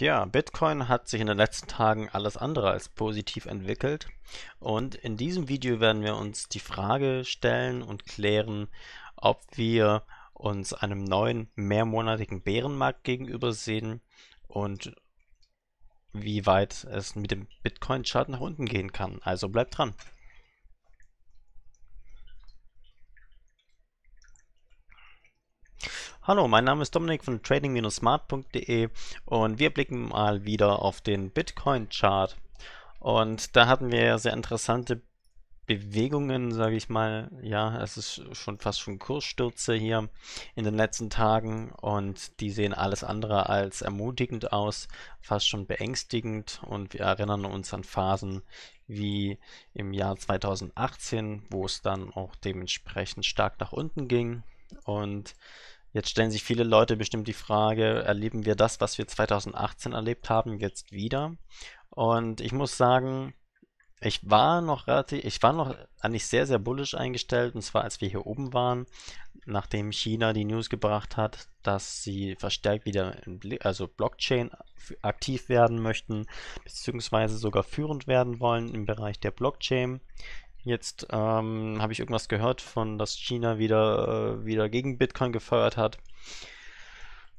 Ja, Bitcoin hat sich in den letzten Tagen alles andere als positiv entwickelt und in diesem Video werden wir uns die Frage stellen und klären, ob wir uns einem neuen mehrmonatigen Bärenmarkt gegenübersehen und wie weit es mit dem Bitcoin-Chart nach unten gehen kann. Also bleibt dran. Hallo, mein Name ist Dominik von trading-smart.de und wir blicken mal wieder auf den Bitcoin-Chart. Und da hatten wir sehr interessante Bewegungen, sage ich mal. Ja, es ist schon fast schon Kursstürze hier in den letzten Tagen und die sehen alles andere als ermutigend aus, fast schon beängstigend und wir erinnern uns an Phasen wie im Jahr 2018, wo es dann auch dementsprechend stark nach unten ging und Jetzt stellen sich viele Leute bestimmt die Frage, erleben wir das, was wir 2018 erlebt haben, jetzt wieder? Und ich muss sagen, ich war noch relativ, ich war noch eigentlich sehr, sehr bullisch eingestellt, und zwar als wir hier oben waren, nachdem China die News gebracht hat, dass sie verstärkt wieder in also Blockchain aktiv werden möchten, beziehungsweise sogar führend werden wollen im Bereich der Blockchain. Jetzt ähm, habe ich irgendwas gehört von, dass China wieder, äh, wieder gegen Bitcoin gefeuert hat.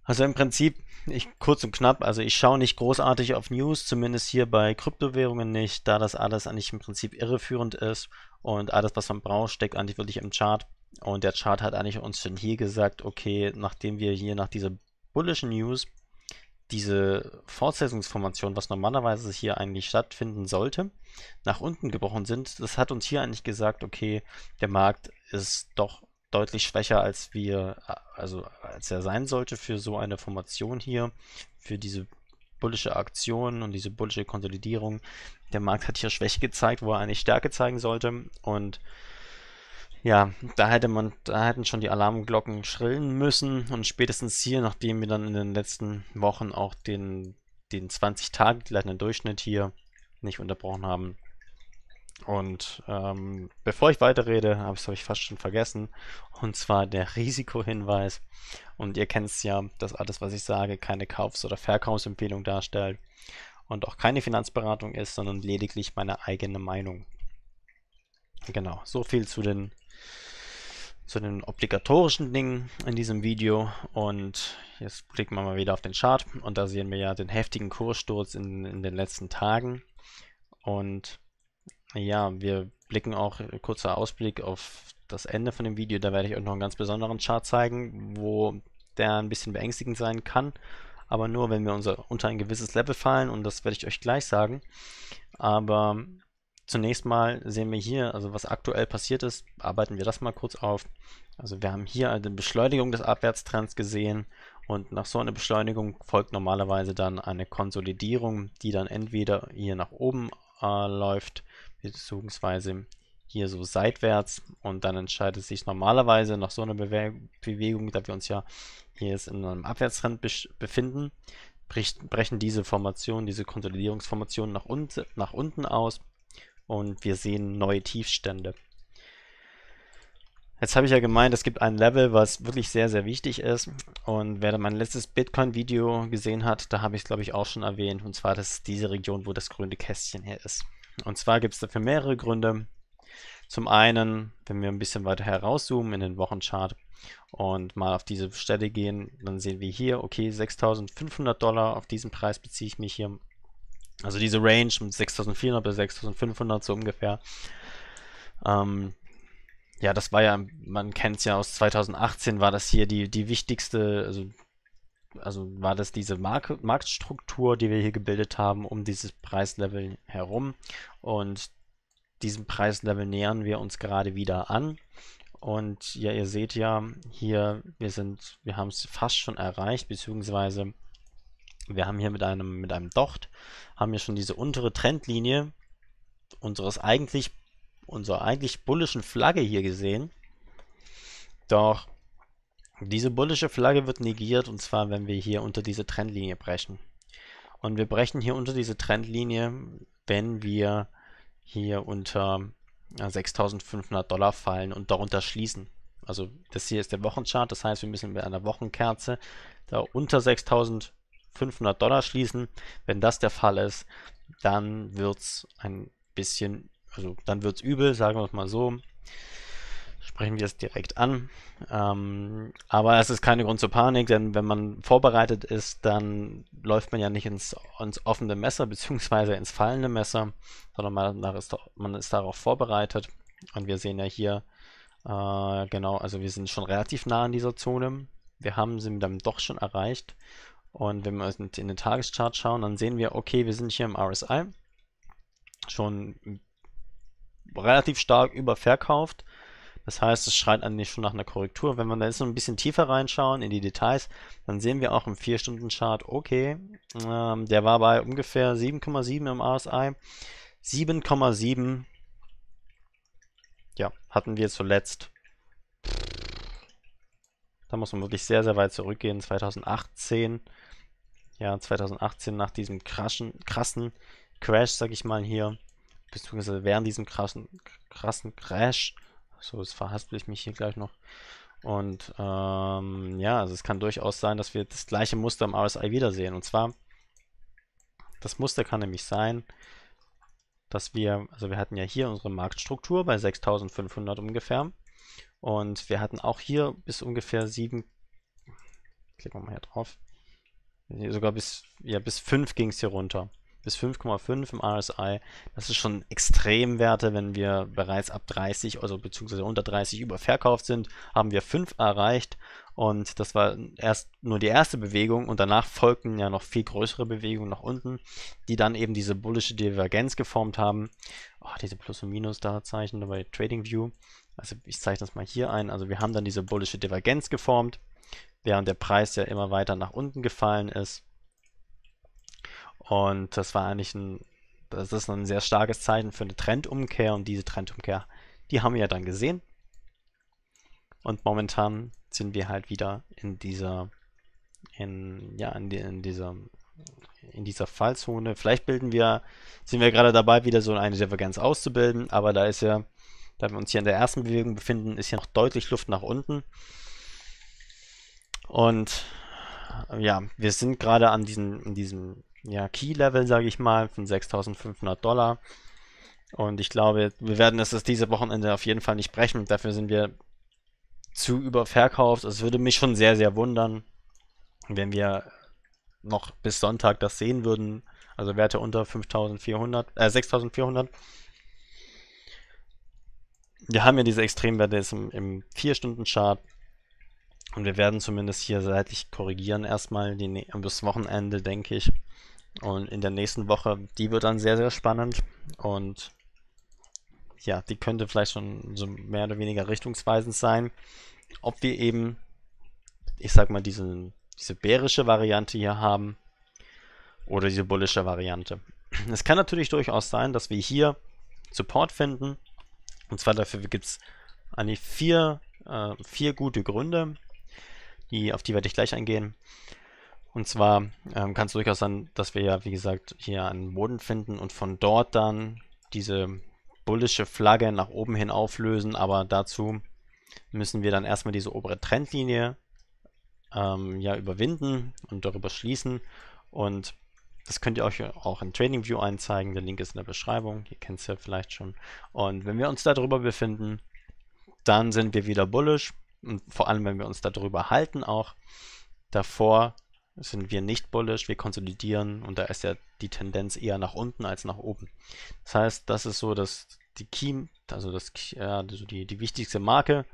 Also im Prinzip, ich, kurz und knapp, also ich schaue nicht großartig auf News, zumindest hier bei Kryptowährungen nicht, da das alles eigentlich im Prinzip irreführend ist und alles, was man braucht, steckt eigentlich wirklich im Chart. Und der Chart hat eigentlich uns schon hier gesagt, okay, nachdem wir hier nach dieser bullischen News diese Fortsetzungsformation, was normalerweise hier eigentlich stattfinden sollte, nach unten gebrochen sind, das hat uns hier eigentlich gesagt, okay, der Markt ist doch deutlich schwächer, als wir, also als er sein sollte für so eine Formation hier, für diese bullische Aktion und diese bullische Konsolidierung. Der Markt hat hier Schwäche gezeigt, wo er eigentlich Stärke zeigen sollte und ja, da hätte man, da hätten schon die Alarmglocken schrillen müssen und spätestens hier, nachdem wir dann in den letzten Wochen auch den, den 20 Tage gleiten Durchschnitt hier nicht unterbrochen haben. Und ähm, bevor ich weiterrede, habe ich fast schon vergessen, und zwar der Risikohinweis. Und ihr kennt es ja, dass alles, was ich sage, keine Kaufs- oder Verkaufsempfehlung darstellt und auch keine Finanzberatung ist, sondern lediglich meine eigene Meinung. Genau, so viel zu den zu den obligatorischen Dingen in diesem Video und jetzt blicken wir mal wieder auf den Chart und da sehen wir ja den heftigen Kurssturz in, in den letzten Tagen und ja, wir blicken auch kurzer Ausblick auf das Ende von dem Video, da werde ich euch noch einen ganz besonderen Chart zeigen, wo der ein bisschen beängstigend sein kann, aber nur wenn wir unser, unter ein gewisses Level fallen und das werde ich euch gleich sagen, aber Zunächst mal sehen wir hier, also was aktuell passiert ist, arbeiten wir das mal kurz auf. Also wir haben hier eine Beschleunigung des Abwärtstrends gesehen und nach so einer Beschleunigung folgt normalerweise dann eine Konsolidierung, die dann entweder hier nach oben äh, läuft, beziehungsweise hier so seitwärts und dann entscheidet sich normalerweise nach so einer Bewe Bewegung, da wir uns ja hier jetzt in einem Abwärtstrend be befinden, brechen diese Formationen, diese Konsolidierungsformationen nach, un nach unten aus und wir sehen neue Tiefstände. Jetzt habe ich ja gemeint, es gibt ein Level, was wirklich sehr, sehr wichtig ist. Und wer mein letztes Bitcoin-Video gesehen hat, da habe ich es, glaube ich, auch schon erwähnt. Und zwar, dass diese Region, wo das grüne Kästchen hier ist. Und zwar gibt es dafür mehrere Gründe. Zum einen, wenn wir ein bisschen weiter herauszoomen in den Wochenchart und mal auf diese Stelle gehen, dann sehen wir hier, okay, 6500 Dollar, auf diesen Preis beziehe ich mich hier also diese Range mit 6400 bis 6500 so ungefähr. Ähm, ja, das war ja, man kennt es ja aus 2018, war das hier die, die wichtigste, also, also war das diese Mark Marktstruktur, die wir hier gebildet haben, um dieses Preislevel herum. Und diesem Preislevel nähern wir uns gerade wieder an. Und ja, ihr seht ja hier, wir sind, wir haben es fast schon erreicht, beziehungsweise wir haben hier mit einem, mit einem Docht, haben wir schon diese untere Trendlinie unseres eigentlich, unserer eigentlich bullischen Flagge hier gesehen. Doch diese bullische Flagge wird negiert und zwar, wenn wir hier unter diese Trendlinie brechen. Und wir brechen hier unter diese Trendlinie, wenn wir hier unter 6500 äh, Dollar fallen und darunter schließen. Also das hier ist der Wochenchart, das heißt, wir müssen mit einer Wochenkerze da unter 6000 500 Dollar schließen. Wenn das der Fall ist, dann wird es ein bisschen, also dann wird es übel, sagen wir es mal so. Sprechen wir es direkt an. Ähm, aber es ist keine Grund zur Panik, denn wenn man vorbereitet ist, dann läuft man ja nicht ins, ins offene Messer bzw. ins fallende Messer, sondern man ist, man ist darauf vorbereitet. Und wir sehen ja hier, äh, genau, also wir sind schon relativ nah an dieser Zone. Wir haben sie dann doch schon erreicht und wenn wir uns in den Tageschart schauen, dann sehen wir, okay, wir sind hier im RSI. Schon relativ stark überverkauft. Das heißt, es schreit eigentlich schon nach einer Korrektur. Wenn wir da jetzt so ein bisschen tiefer reinschauen in die Details, dann sehen wir auch im 4-Stunden-Chart, okay, ähm, der war bei ungefähr 7,7 im RSI. 7,7, ja, hatten wir zuletzt. Da muss man wirklich sehr, sehr weit zurückgehen, 2018. Jahr 2018 nach diesem krassen, krassen Crash, sag ich mal hier, beziehungsweise während diesem krassen, krassen Crash, so jetzt verhaspel ich mich hier gleich noch. Und ähm, ja, also es kann durchaus sein, dass wir das gleiche Muster im RSI wiedersehen. Und zwar, das Muster kann nämlich sein, dass wir, also wir hatten ja hier unsere Marktstruktur bei 6500 ungefähr. Und wir hatten auch hier bis ungefähr 7, klicken wir mal hier drauf, sogar bis, ja, bis 5 ging es hier runter. Bis 5,5 im RSI. Das ist schon extrem Werte, wenn wir bereits ab 30, also beziehungsweise unter 30 überverkauft sind, haben wir 5 erreicht und das war erst nur die erste Bewegung und danach folgten ja noch viel größere Bewegungen nach unten, die dann eben diese bullische Divergenz geformt haben. Oh, diese Plus- und Minus-Zeichen bei TradingView. Also ich zeichne das mal hier ein. Also wir haben dann diese bullische Divergenz geformt während der Preis ja immer weiter nach unten gefallen ist. Und das war eigentlich ein, das ist ein sehr starkes Zeichen für eine Trendumkehr und diese Trendumkehr, die haben wir ja dann gesehen. Und momentan sind wir halt wieder in dieser, in, ja, in, die, in dieser, in dieser Fallzone. Vielleicht bilden wir, sind wir gerade dabei, wieder so eine Divergenz auszubilden, aber da ist ja, da wir uns hier in der ersten Bewegung befinden, ist ja noch deutlich Luft nach unten. Und äh, ja, wir sind gerade an diesem, diesem ja, Key-Level, sage ich mal, von 6500 Dollar. Und ich glaube, wir werden es diese Wochenende auf jeden Fall nicht brechen. Dafür sind wir zu überverkauft. Es würde mich schon sehr, sehr wundern, wenn wir noch bis Sonntag das sehen würden. Also Werte unter 5400, äh 6400. Wir haben ja diese Extremwerte jetzt im 4-Stunden-Chart. Und wir werden zumindest hier seitlich korrigieren erstmal die, bis Wochenende, denke ich. Und in der nächsten Woche, die wird dann sehr, sehr spannend. Und ja, die könnte vielleicht schon so mehr oder weniger richtungsweisend sein. Ob wir eben, ich sag mal, diese, diese bärische Variante hier haben oder diese bullische Variante. Es kann natürlich durchaus sein, dass wir hier Support finden. Und zwar dafür gibt es eigentlich vier, äh, vier gute Gründe die, auf die werde ich gleich eingehen. Und zwar ähm, kann es durchaus sein, dass wir ja, wie gesagt, hier einen Boden finden und von dort dann diese bullische Flagge nach oben hin auflösen. Aber dazu müssen wir dann erstmal diese obere Trendlinie ähm, ja überwinden und darüber schließen. Und das könnt ihr euch auch in View einzeigen. Der Link ist in der Beschreibung. Ihr kennt es ja vielleicht schon. Und wenn wir uns darüber befinden, dann sind wir wieder bullish und vor allem, wenn wir uns darüber halten auch, davor sind wir nicht bullish, wir konsolidieren und da ist ja die Tendenz eher nach unten als nach oben. Das heißt, das ist so dass die Key, also das, ja, also die, die wichtigste Marke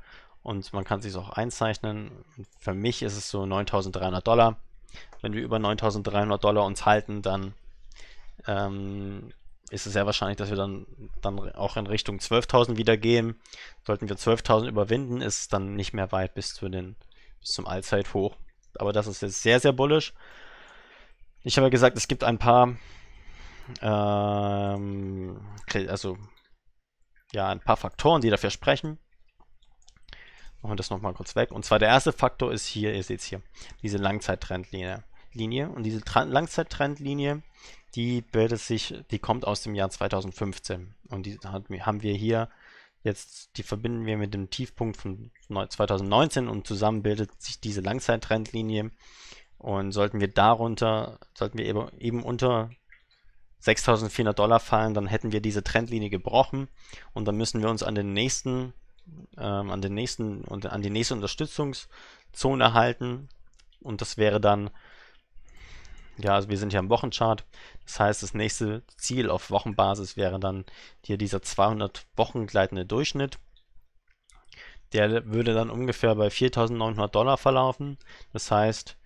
und man kann sich auch einzeichnen. Für mich ist es so 9.300 Dollar. Wenn wir über 9.300 Dollar uns halten, dann ähm, ist es sehr wahrscheinlich, dass wir dann, dann auch in Richtung 12.000 wieder gehen. Sollten wir 12.000 überwinden, ist es dann nicht mehr weit bis, zu den, bis zum Allzeithoch. Aber das ist jetzt sehr, sehr bullisch. Ich habe ja gesagt, es gibt ein paar, ähm, also ja, ein paar Faktoren, die dafür sprechen. Machen wir das nochmal kurz weg. Und zwar der erste Faktor ist hier, ihr seht es hier, diese Langzeittrendlinie. Trendlinie und diese Tra Langzeittrendlinie, die bildet sich, die kommt aus dem Jahr 2015 und die hat, haben wir hier jetzt, die verbinden wir mit dem Tiefpunkt von 2019 und zusammen bildet sich diese Langzeittrendlinie und sollten wir darunter, sollten wir eben, eben unter 6400 Dollar fallen, dann hätten wir diese Trendlinie gebrochen und dann müssen wir uns an den nächsten ähm, an den nächsten und an die nächste Unterstützungszone halten und das wäre dann ja, also wir sind ja im Wochenchart. Das heißt, das nächste Ziel auf Wochenbasis wäre dann hier dieser 200 Wochen gleitende Durchschnitt. Der würde dann ungefähr bei 4.900 Dollar verlaufen. Das heißt,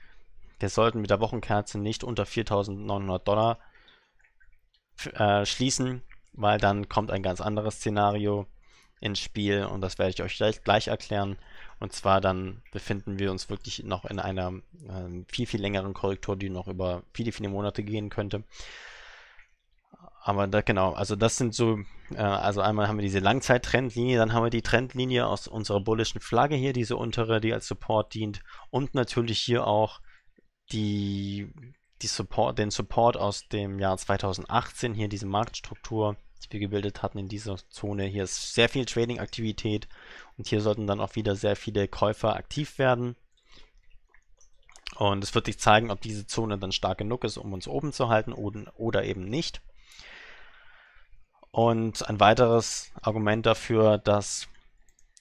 wir sollten mit der Wochenkerze nicht unter 4.900 Dollar äh, schließen, weil dann kommt ein ganz anderes Szenario ins Spiel und das werde ich euch gleich, gleich erklären. Und zwar dann befinden wir uns wirklich noch in einer äh, viel, viel längeren Korrektur, die noch über viele, viele Monate gehen könnte. Aber da, genau, also das sind so, äh, also einmal haben wir diese Langzeit-Trendlinie, dann haben wir die Trendlinie aus unserer bullischen Flagge hier, diese untere, die als Support dient. Und natürlich hier auch die, die Support, den Support aus dem Jahr 2018, hier diese Marktstruktur die wir gebildet hatten in dieser Zone. Hier ist sehr viel Trading-Aktivität und hier sollten dann auch wieder sehr viele Käufer aktiv werden. Und es wird sich zeigen, ob diese Zone dann stark genug ist, um uns oben zu halten oder, oder eben nicht. Und ein weiteres Argument dafür, dass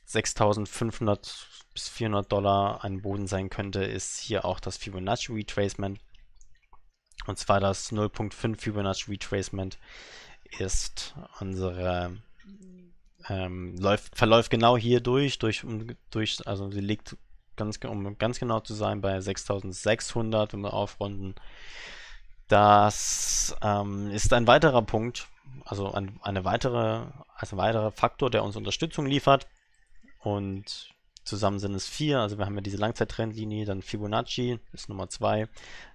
6500 bis 400 Dollar ein Boden sein könnte, ist hier auch das Fibonacci Retracement. Und zwar das 0.5 Fibonacci Retracement ist. Unsere ähm, läuft, verläuft genau hier durch, durch, durch, also sie liegt ganz, um ganz genau zu sein, bei 6600, wenn wir aufrunden. Das ähm, ist ein weiterer Punkt, also ein, eine weitere, also ein weiterer Faktor, der uns Unterstützung liefert. Und Zusammen sind es vier, also wir haben ja diese Langzeittrendlinie, dann Fibonacci ist Nummer zwei,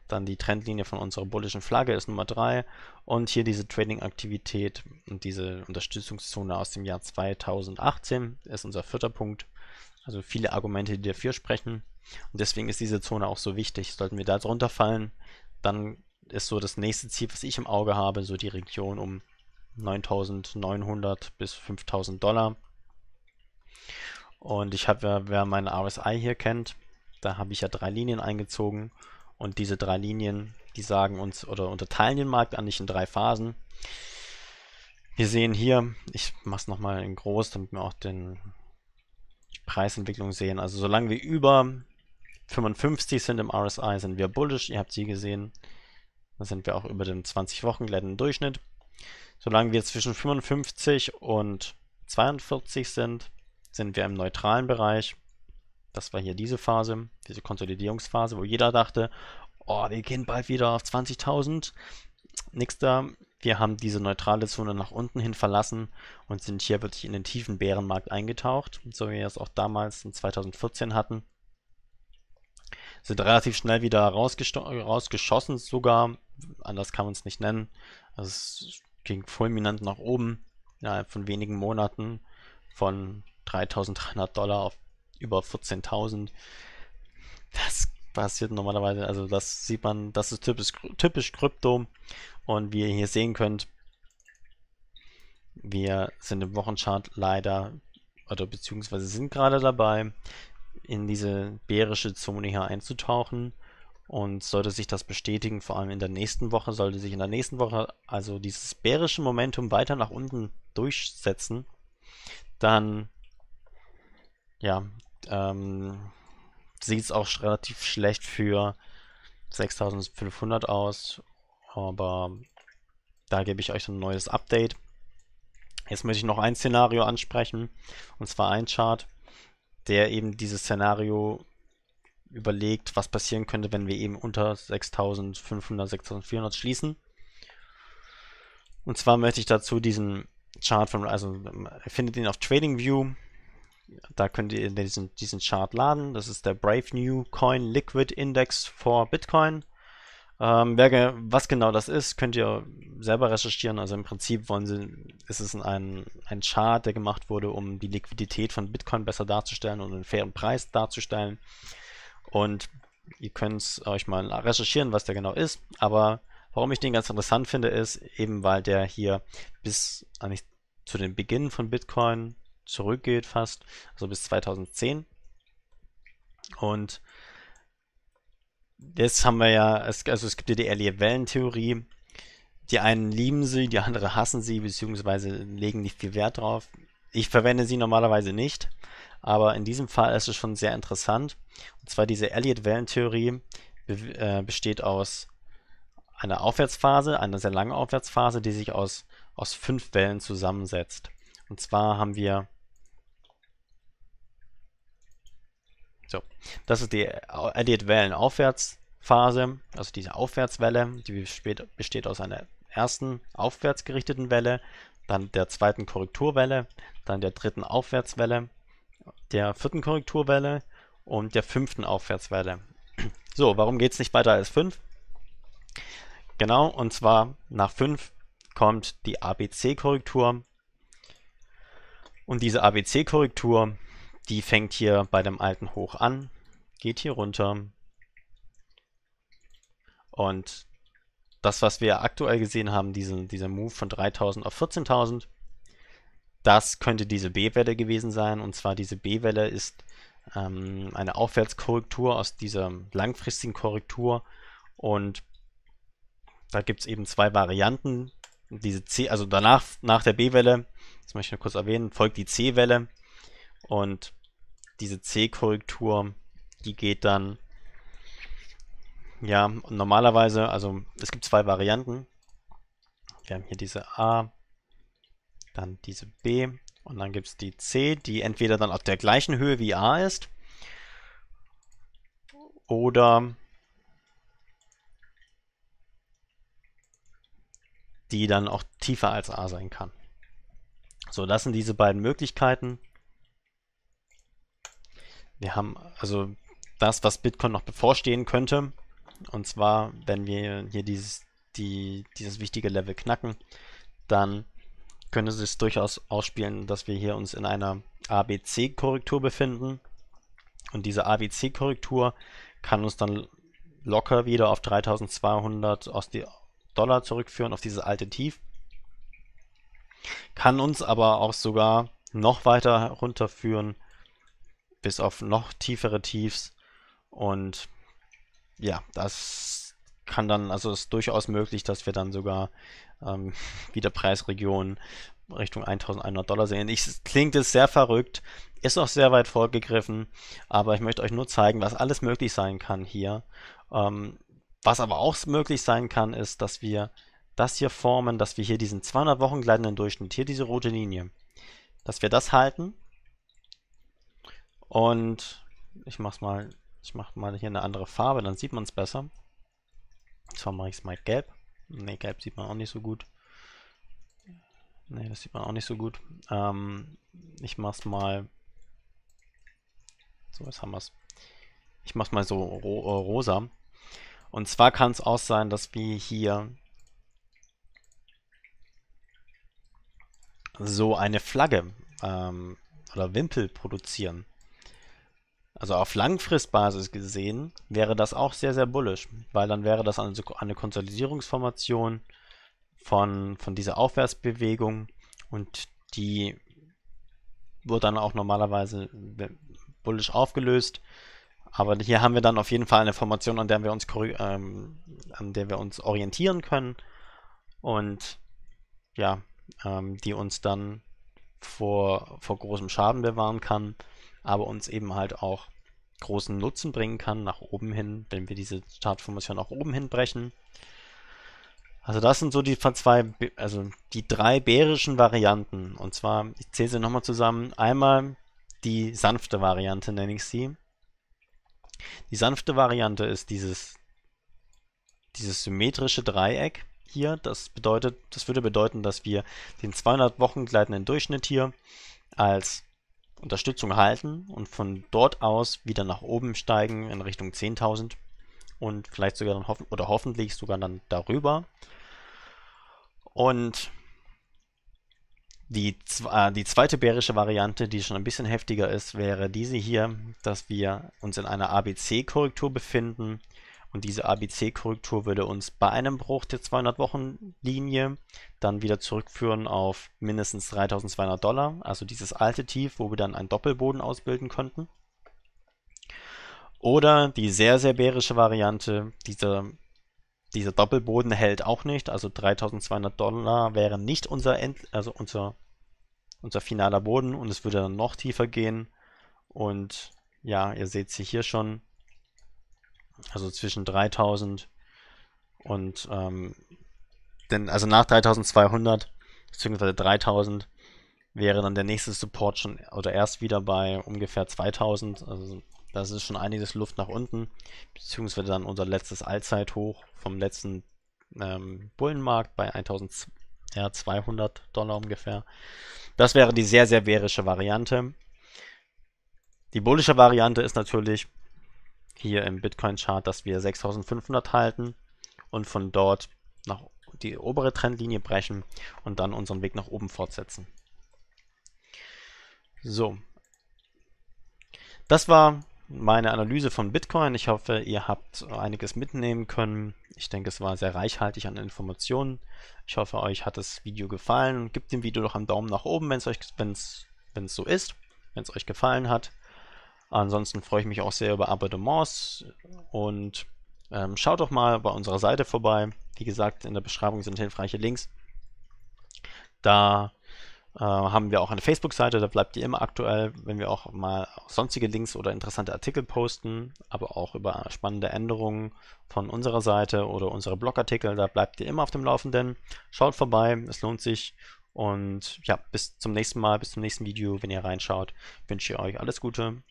dann die Trendlinie von unserer bullischen Flagge ist Nummer drei und hier diese Trading-Aktivität und diese Unterstützungszone aus dem Jahr 2018 ist unser vierter Punkt. Also viele Argumente, die dafür sprechen. Und deswegen ist diese Zone auch so wichtig. Sollten wir da drunter fallen, dann ist so das nächste Ziel, was ich im Auge habe, so die Region um 9.900 bis 5.000 Dollar. Und ich habe ja, wer meine RSI hier kennt, da habe ich ja drei Linien eingezogen. Und diese drei Linien, die sagen uns oder unterteilen den Markt an eigentlich in drei Phasen. Wir sehen hier, ich mache es nochmal in groß, damit wir auch den, die Preisentwicklung sehen. Also solange wir über 55 sind im RSI, sind wir bullish. Ihr habt sie gesehen. Da sind wir auch über dem 20 wochen glättenden Durchschnitt. Solange wir zwischen 55 und 42 sind, sind wir im neutralen Bereich. Das war hier diese Phase, diese Konsolidierungsphase, wo jeder dachte, oh, wir gehen bald wieder auf 20.000. Nächster, wir haben diese neutrale Zone nach unten hin verlassen und sind hier wirklich in den tiefen Bärenmarkt eingetaucht, so wie wir es auch damals in 2014 hatten. Sind relativ schnell wieder rausgeschossen, sogar, anders kann man es nicht nennen. Also es ging fulminant nach oben innerhalb von wenigen Monaten von 3300 Dollar auf über 14.000. Das passiert normalerweise, also das sieht man, das ist typisch, typisch Krypto. Und wie ihr hier sehen könnt, wir sind im Wochenchart leider, oder beziehungsweise sind gerade dabei, in diese bärische Zone hier einzutauchen. Und sollte sich das bestätigen, vor allem in der nächsten Woche, sollte sich in der nächsten Woche also dieses bärische Momentum weiter nach unten durchsetzen, dann ja, ähm, sieht es auch relativ schlecht für 6500 aus, aber da gebe ich euch ein neues Update. Jetzt möchte ich noch ein Szenario ansprechen, und zwar ein Chart, der eben dieses Szenario überlegt, was passieren könnte, wenn wir eben unter 6500, 6400 schließen. Und zwar möchte ich dazu diesen Chart von, also findet ihn auf TradingView, da könnt ihr diesen, diesen Chart laden. Das ist der Brave New Coin Liquid Index for Bitcoin. Ähm, wer, was genau das ist, könnt ihr selber recherchieren. Also im Prinzip wollen sie, ist es ein, ein Chart, der gemacht wurde, um die Liquidität von Bitcoin besser darzustellen und einen fairen Preis darzustellen. Und ihr könnt euch mal recherchieren, was der genau ist. Aber warum ich den ganz interessant finde, ist eben, weil der hier bis eigentlich zu dem Beginn von Bitcoin zurückgeht fast, also bis 2010. Und jetzt haben wir ja, also es gibt ja die Early Wellentheorie. Die einen lieben sie, die anderen hassen sie, beziehungsweise legen nicht viel Wert drauf. Ich verwende sie normalerweise nicht, aber in diesem Fall ist es schon sehr interessant. Und zwar diese Elliott-Wellentheorie äh, besteht aus einer Aufwärtsphase, einer sehr langen Aufwärtsphase, die sich aus, aus fünf Wellen zusammensetzt. Und zwar haben wir So, das ist die äh, Elliott-Wellen-Aufwärtsphase, also diese Aufwärtswelle, die besteht aus einer ersten aufwärts gerichteten Welle, dann der zweiten Korrekturwelle, dann der dritten Aufwärtswelle, der vierten Korrekturwelle und der fünften Aufwärtswelle. So, warum geht es nicht weiter als 5? Genau, und zwar nach 5 kommt die ABC-Korrektur. Und diese ABC-Korrektur die fängt hier bei dem alten hoch an, geht hier runter. Und das, was wir aktuell gesehen haben, diesen, dieser Move von 3000 auf 14.000, das könnte diese B-Welle gewesen sein. Und zwar diese B-Welle ist ähm, eine Aufwärtskorrektur aus dieser langfristigen Korrektur. Und da gibt es eben zwei Varianten. Diese C, also danach, nach der B-Welle, das möchte ich nur kurz erwähnen, folgt die C-Welle. Und diese C-Korrektur, die geht dann, ja, normalerweise, also es gibt zwei Varianten. Wir haben hier diese A, dann diese B und dann gibt es die C, die entweder dann auf der gleichen Höhe wie A ist oder die dann auch tiefer als A sein kann. So, das sind diese beiden Möglichkeiten wir haben also das, was Bitcoin noch bevorstehen könnte. Und zwar, wenn wir hier dieses, die, dieses wichtige Level knacken, dann könnte es sich durchaus ausspielen, dass wir hier uns in einer ABC-Korrektur befinden. Und diese ABC-Korrektur kann uns dann locker wieder auf 3200 aus die Dollar zurückführen, auf dieses alte Tief. Kann uns aber auch sogar noch weiter runterführen bis auf noch tiefere Tiefs. Und ja, das kann dann, also ist durchaus möglich, dass wir dann sogar ähm, wieder Preisregionen Richtung 1100 Dollar sehen. Ich, klingt es sehr verrückt, ist auch sehr weit vorgegriffen, aber ich möchte euch nur zeigen, was alles möglich sein kann hier. Ähm, was aber auch möglich sein kann, ist, dass wir das hier formen, dass wir hier diesen 200 Wochen gleitenden Durchschnitt, hier diese rote Linie, dass wir das halten und ich mach's mal, ich mach mal hier eine andere Farbe, dann sieht man es besser. Und Zwar mache ich es mal gelb. Ne, gelb sieht man auch nicht so gut. Ne, das sieht man auch nicht so gut. Ähm, ich mach's mal. So, jetzt haben wir's. Ich mach's mal so ro äh, rosa. Und zwar kann es auch sein, dass wir hier so eine Flagge ähm, oder Wimpel produzieren. Also auf Langfristbasis gesehen wäre das auch sehr, sehr bullisch, weil dann wäre das also eine Konsolidierungsformation von, von dieser Aufwärtsbewegung und die wird dann auch normalerweise äh, bullisch aufgelöst. Aber hier haben wir dann auf jeden Fall eine Formation, an der wir uns, ähm, an der wir uns orientieren können und ja, ähm, die uns dann vor, vor großem Schaden bewahren kann aber uns eben halt auch großen Nutzen bringen kann nach oben hin, wenn wir diese Startformation nach oben hin brechen. Also das sind so die zwei, also die drei bärischen Varianten. Und zwar, ich zähle sie nochmal zusammen. Einmal die sanfte Variante nenne ich sie. Die sanfte Variante ist dieses, dieses symmetrische Dreieck hier. Das bedeutet, das würde bedeuten, dass wir den 200 Wochen gleitenden Durchschnitt hier als Unterstützung halten und von dort aus wieder nach oben steigen in Richtung 10.000 und vielleicht sogar dann hoffen oder hoffentlich sogar dann darüber. Und die, äh, die zweite bärische Variante, die schon ein bisschen heftiger ist, wäre diese hier, dass wir uns in einer ABC-Korrektur befinden, und diese ABC-Korrektur würde uns bei einem Bruch der 200-Wochen-Linie dann wieder zurückführen auf mindestens 3200 Dollar, also dieses alte Tief, wo wir dann einen Doppelboden ausbilden könnten. Oder die sehr, sehr bärische Variante, dieser, dieser Doppelboden hält auch nicht, also 3200 Dollar wäre nicht unser, End, also unser, unser finaler Boden und es würde dann noch tiefer gehen. Und ja, ihr seht sie hier schon, also zwischen 3000 und, ähm, denn, also nach 3200 beziehungsweise 3000 wäre dann der nächste Support schon oder erst wieder bei ungefähr 2000. Also das ist schon einiges Luft nach unten, beziehungsweise dann unser letztes Allzeithoch vom letzten ähm, Bullenmarkt bei 1200 Dollar ungefähr. Das wäre die sehr, sehr bärische Variante. Die bullische Variante ist natürlich, hier im Bitcoin-Chart, dass wir 6500 halten und von dort nach die obere Trendlinie brechen und dann unseren Weg nach oben fortsetzen. So, das war meine Analyse von Bitcoin. Ich hoffe, ihr habt einiges mitnehmen können. Ich denke, es war sehr reichhaltig an Informationen. Ich hoffe, euch hat das Video gefallen. Gebt dem Video doch einen Daumen nach oben, wenn es so ist, wenn es euch gefallen hat. Ansonsten freue ich mich auch sehr über Abonnements und ähm, schaut doch mal bei unserer Seite vorbei. Wie gesagt, in der Beschreibung sind hilfreiche Links. Da äh, haben wir auch eine Facebook-Seite, da bleibt ihr immer aktuell, wenn wir auch mal sonstige Links oder interessante Artikel posten, aber auch über spannende Änderungen von unserer Seite oder unsere Blogartikel, da bleibt ihr immer auf dem Laufenden. Schaut vorbei, es lohnt sich. Und ja, bis zum nächsten Mal, bis zum nächsten Video, wenn ihr reinschaut, wünsche ich euch alles Gute.